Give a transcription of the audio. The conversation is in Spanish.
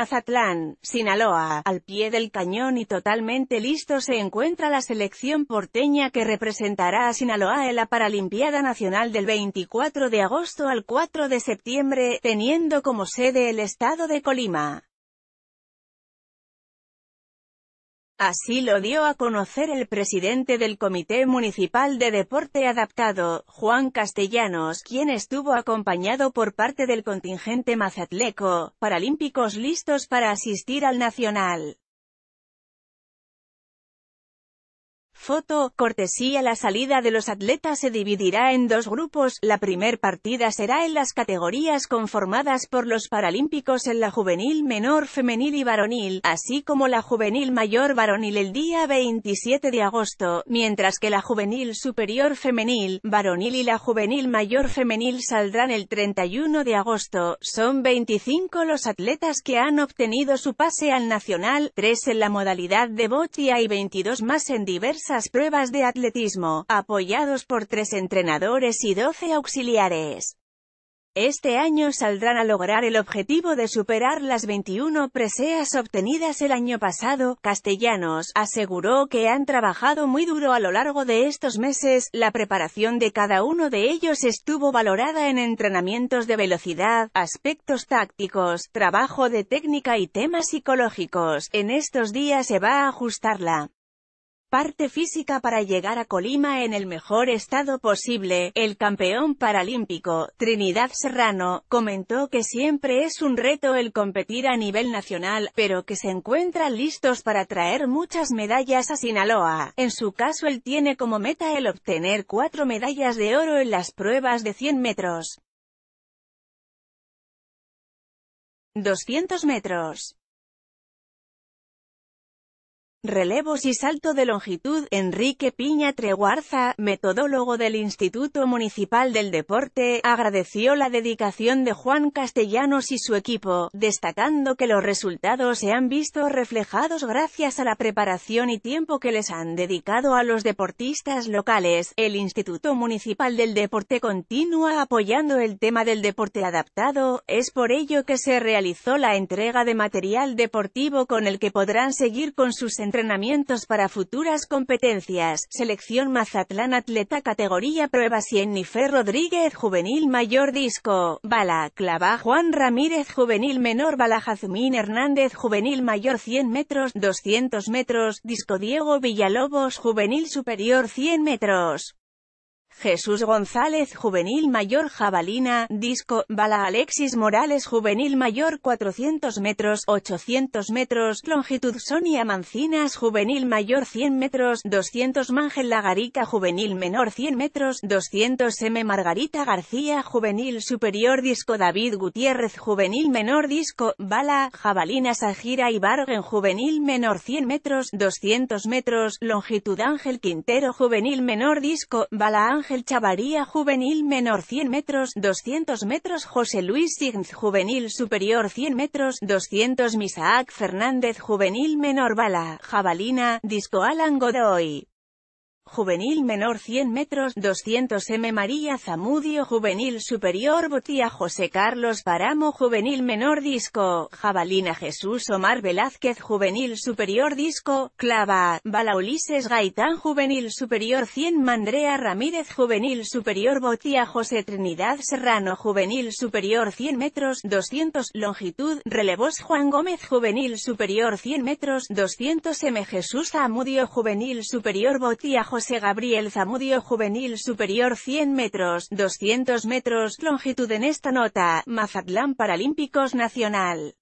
Mazatlán, Sinaloa. Al pie del cañón y totalmente listo se encuentra la selección porteña que representará a Sinaloa en la Paralimpiada Nacional del 24 de agosto al 4 de septiembre, teniendo como sede el estado de Colima. Así lo dio a conocer el presidente del Comité Municipal de Deporte Adaptado, Juan Castellanos, quien estuvo acompañado por parte del contingente mazatleco, paralímpicos listos para asistir al Nacional. Foto, cortesía La salida de los atletas se dividirá en dos grupos, la primer partida será en las categorías conformadas por los paralímpicos en la juvenil menor femenil y varonil, así como la juvenil mayor varonil el día 27 de agosto, mientras que la juvenil superior femenil, varonil y la juvenil mayor femenil saldrán el 31 de agosto, son 25 los atletas que han obtenido su pase al nacional, 3 en la modalidad de botia y 22 más en diversas pruebas de atletismo, apoyados por tres entrenadores y 12 auxiliares. Este año saldrán a lograr el objetivo de superar las 21 preseas obtenidas el año pasado. Castellanos aseguró que han trabajado muy duro a lo largo de estos meses. La preparación de cada uno de ellos estuvo valorada en entrenamientos de velocidad, aspectos tácticos, trabajo de técnica y temas psicológicos. En estos días se va a ajustarla parte física para llegar a Colima en el mejor estado posible. El campeón paralímpico, Trinidad Serrano, comentó que siempre es un reto el competir a nivel nacional, pero que se encuentran listos para traer muchas medallas a Sinaloa. En su caso él tiene como meta el obtener cuatro medallas de oro en las pruebas de 100 metros. 200 metros. Relevos y salto de longitud, Enrique Piña Treguarza, metodólogo del Instituto Municipal del Deporte, agradeció la dedicación de Juan Castellanos y su equipo, destacando que los resultados se han visto reflejados gracias a la preparación y tiempo que les han dedicado a los deportistas locales. El Instituto Municipal del Deporte continúa apoyando el tema del deporte adaptado, es por ello que se realizó la entrega de material deportivo con el que podrán seguir con sus entrenamientos entrenamientos para futuras competencias, selección Mazatlán atleta categoría prueba Fer Rodríguez juvenil mayor disco, bala, clava Juan Ramírez juvenil menor bala Jazmín Hernández juvenil mayor 100 metros, 200 metros, disco Diego Villalobos juvenil superior 100 metros. Jesús González Juvenil Mayor Jabalina, Disco, Bala Alexis Morales Juvenil Mayor 400 metros, 800 metros, Longitud Sonia Mancinas Juvenil Mayor 100 metros, 200 Mangel Lagarica Juvenil Menor 100 metros, 200 M Margarita García Juvenil Superior Disco David Gutiérrez Juvenil Menor Disco, Bala, Jabalina Sajira Ibargen Juvenil Menor 100 metros, 200 metros, Longitud Ángel Quintero Juvenil Menor Disco, Bala Ángel Chavaría Juvenil Menor 100 metros, 200 metros José Luis Signs Juvenil Superior 100 metros, 200 Misaac Fernández Juvenil Menor Bala, Jabalina, Disco Alan Godoy. Juvenil menor 100 metros, 200 m. María Zamudio Juvenil superior Botía José Carlos Paramo Juvenil menor disco, Jabalina Jesús Omar Velázquez Juvenil superior disco, Clava, Balaulises Ulises Gaitán Juvenil superior 100 Mandrea Ramírez Juvenil superior Botía José Trinidad Serrano Juvenil superior 100 metros, 200 longitud, relevos Juan Gómez Juvenil superior 100 metros, 200 m. Jesús Zamudio Juvenil superior Botía José José Gabriel Zamudio Juvenil Superior 100 metros, 200 metros, longitud en esta nota, Mazatlán Paralímpicos Nacional.